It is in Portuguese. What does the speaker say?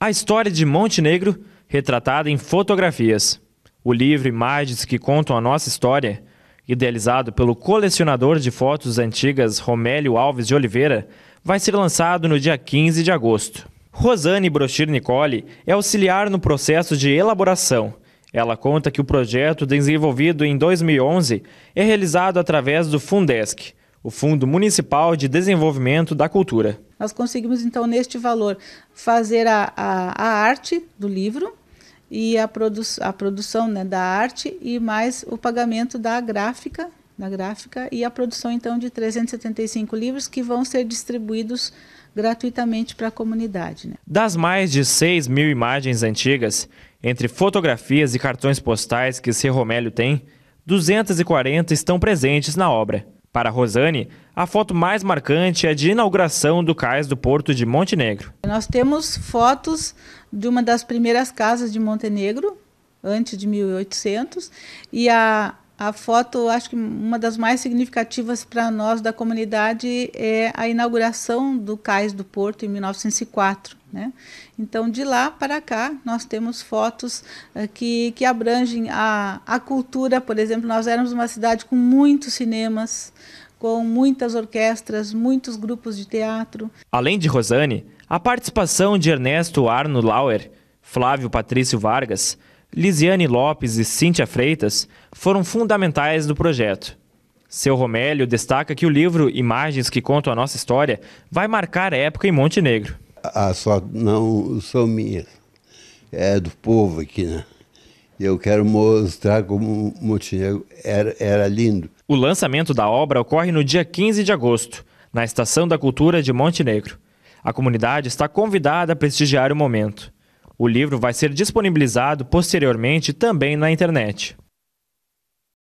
A história de Montenegro, retratada em fotografias. O livro Imagens que Contam a Nossa História, idealizado pelo colecionador de fotos antigas Romélio Alves de Oliveira, vai ser lançado no dia 15 de agosto. Rosane Brochir Nicole é auxiliar no processo de elaboração. Ela conta que o projeto, desenvolvido em 2011, é realizado através do Fundesc, o Fundo Municipal de Desenvolvimento da Cultura. Nós conseguimos, então, neste valor, fazer a, a, a arte do livro e a, produ a produção né, da arte e mais o pagamento da gráfica, da gráfica e a produção, então, de 375 livros que vão ser distribuídos gratuitamente para a comunidade. Né? Das mais de 6 mil imagens antigas, entre fotografias e cartões postais que Romélio tem, 240 estão presentes na obra. Para Rosane, a foto mais marcante é de inauguração do cais do Porto de Montenegro. Nós temos fotos de uma das primeiras casas de Montenegro, antes de 1800, e a a foto, acho que uma das mais significativas para nós da comunidade é a inauguração do Cais do Porto em 1904. Né? Então, de lá para cá, nós temos fotos uh, que, que abrangem a, a cultura. Por exemplo, nós éramos uma cidade com muitos cinemas, com muitas orquestras, muitos grupos de teatro. Além de Rosane, a participação de Ernesto Arno Lauer, Flávio Patrício Vargas, Lisiane Lopes e Cíntia Freitas foram fundamentais do projeto. Seu Romélio destaca que o livro Imagens que Contam a Nossa História vai marcar a época em Montenegro. Ah, só não sou minhas, é do povo aqui, né? Eu quero mostrar como Montenegro era, era lindo. O lançamento da obra ocorre no dia 15 de agosto, na Estação da Cultura de Montenegro. A comunidade está convidada a prestigiar o momento. O livro vai ser disponibilizado posteriormente também na internet.